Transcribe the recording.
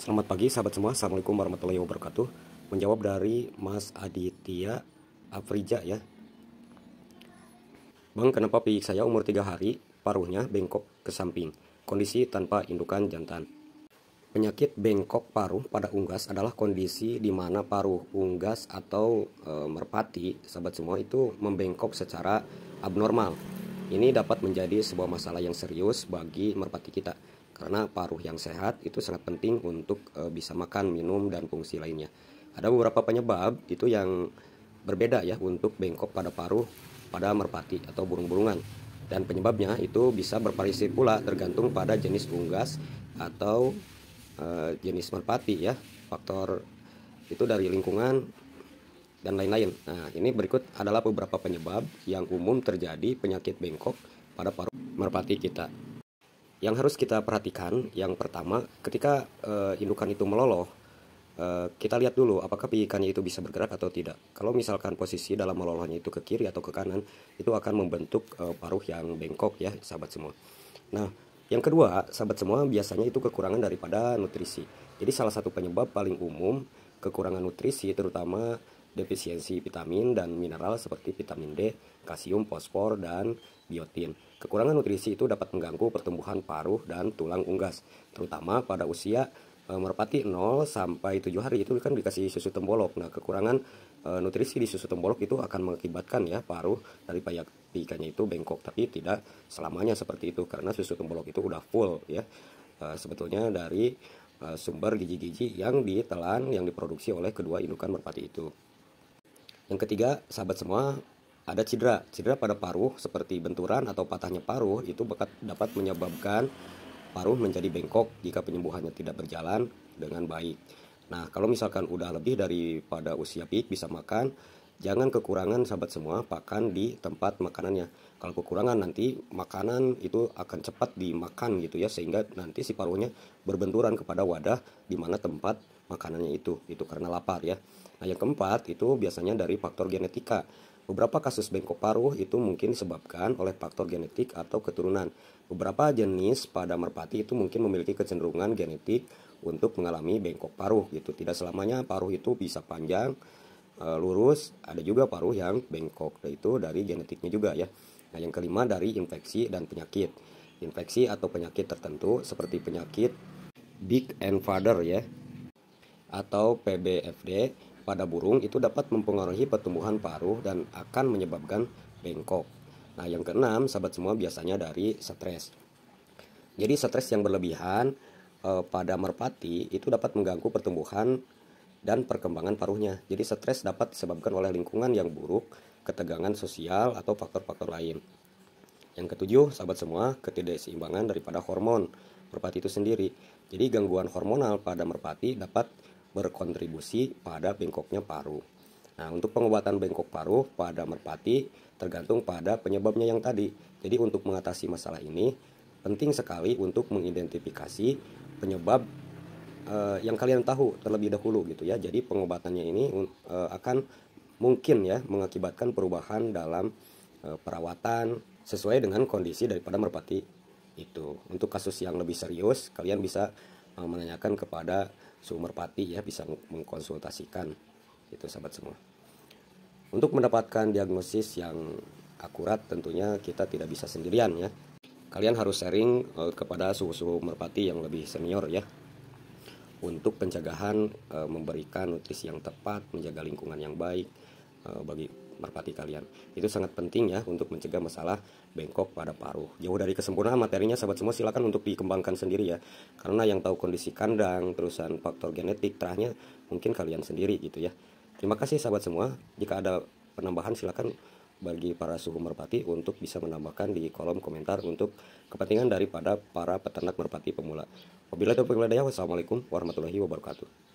Selamat pagi sahabat semua, Assalamualaikum warahmatullahi wabarakatuh Menjawab dari Mas Aditya Afrija ya Bang kenapa pihak saya umur 3 hari paruhnya bengkok ke samping Kondisi tanpa indukan jantan Penyakit bengkok paruh pada unggas adalah kondisi di mana paruh unggas atau e, merpati sahabat semua itu membengkok secara abnormal ini dapat menjadi sebuah masalah yang serius bagi merpati kita karena paruh yang sehat itu sangat penting untuk e, bisa makan, minum dan fungsi lainnya. Ada beberapa penyebab itu yang berbeda ya untuk bengkok pada paruh pada merpati atau burung-burungan dan penyebabnya itu bisa bervariasi pula tergantung pada jenis unggas atau e, jenis merpati ya faktor itu dari lingkungan dan lain-lain. Nah, ini berikut adalah beberapa penyebab yang umum terjadi penyakit bengkok pada paruh merpati kita yang harus kita perhatikan yang pertama ketika uh, indukan itu meloloh uh, kita lihat dulu apakah ikannya itu bisa bergerak atau tidak kalau misalkan posisi dalam melolohnya itu ke kiri atau ke kanan itu akan membentuk uh, paruh yang bengkok ya sahabat semua nah yang kedua sahabat semua biasanya itu kekurangan daripada nutrisi jadi salah satu penyebab paling umum kekurangan nutrisi terutama defisiensi vitamin dan mineral seperti vitamin D, kalsium, fosfor, dan biotin. Kekurangan nutrisi itu dapat mengganggu pertumbuhan paruh dan tulang unggas, terutama pada usia e, merpati 0 sampai 7 hari itu kan dikasih susu tembolok. Nah, kekurangan e, nutrisi di susu tembolok itu akan mengakibatkan ya paruh dari payak ikannya itu bengkok, tapi tidak selamanya seperti itu karena susu tembolok itu udah full ya. E, sebetulnya dari sumber gigi-gigi yang ditelan yang diproduksi oleh kedua indukan merpati itu. Yang ketiga, sahabat semua, ada cedera. Cedera pada paruh seperti benturan atau patahnya paruh itu dapat menyebabkan paruh menjadi bengkok jika penyembuhannya tidak berjalan dengan baik. Nah, kalau misalkan udah lebih daripada usia peak bisa makan, jangan kekurangan sahabat semua pakan di tempat makanannya. Kalau kekurangan nanti makanan itu akan cepat dimakan gitu ya sehingga nanti si paruhnya berbenturan kepada wadah di mana tempat makanannya itu itu karena lapar ya nah yang keempat itu biasanya dari faktor genetika Beberapa kasus bengkok paruh itu mungkin disebabkan oleh faktor genetik atau keturunan. Beberapa jenis pada merpati itu mungkin memiliki kecenderungan genetik untuk mengalami bengkok paruh gitu. Tidak selamanya paruh itu bisa panjang, eh, lurus. Ada juga paruh yang bengkok itu dari genetiknya juga ya. Nah, yang kelima dari infeksi dan penyakit. Infeksi atau penyakit tertentu seperti penyakit Big and Father ya atau PBFD pada burung itu dapat mempengaruhi pertumbuhan paruh dan akan menyebabkan bengkok. Nah, yang keenam, sahabat semua biasanya dari stres. Jadi stres yang berlebihan e, pada merpati itu dapat mengganggu pertumbuhan dan perkembangan paruhnya. Jadi stres dapat disebabkan oleh lingkungan yang buruk, ketegangan sosial atau faktor-faktor lain. Yang ketujuh, sahabat semua, ketidakseimbangan daripada hormon merpati itu sendiri. Jadi gangguan hormonal pada merpati dapat berkontribusi pada bengkoknya paru. Nah, untuk pengobatan bengkok paru pada merpati tergantung pada penyebabnya yang tadi. Jadi untuk mengatasi masalah ini penting sekali untuk mengidentifikasi penyebab eh, yang kalian tahu terlebih dahulu gitu ya. Jadi pengobatannya ini eh, akan mungkin ya mengakibatkan perubahan dalam eh, perawatan sesuai dengan kondisi daripada merpati itu. Untuk kasus yang lebih serius kalian bisa menanyakan kepada pati ya bisa mengkonsultasikan itu sahabat semua. Untuk mendapatkan diagnosis yang akurat tentunya kita tidak bisa sendirian ya. Kalian harus sharing eh, kepada suhu-suhu merpati yang lebih senior ya. Untuk pencegahan eh, memberikan nutrisi yang tepat, menjaga lingkungan yang baik eh, bagi merpati kalian. Itu sangat penting ya untuk mencegah masalah bengkok pada paruh. Jauh dari kesempurnaan materinya sahabat semua silakan untuk dikembangkan sendiri ya. Karena yang tahu kondisi kandang, terusan faktor genetik terahnya mungkin kalian sendiri gitu ya. Terima kasih sahabat semua. Jika ada penambahan silakan bagi para suhu merpati untuk bisa menambahkan di kolom komentar untuk kepentingan daripada para peternak merpati pemula. Wabillahi taufiq wassalamualaikum warahmatullahi wabarakatuh.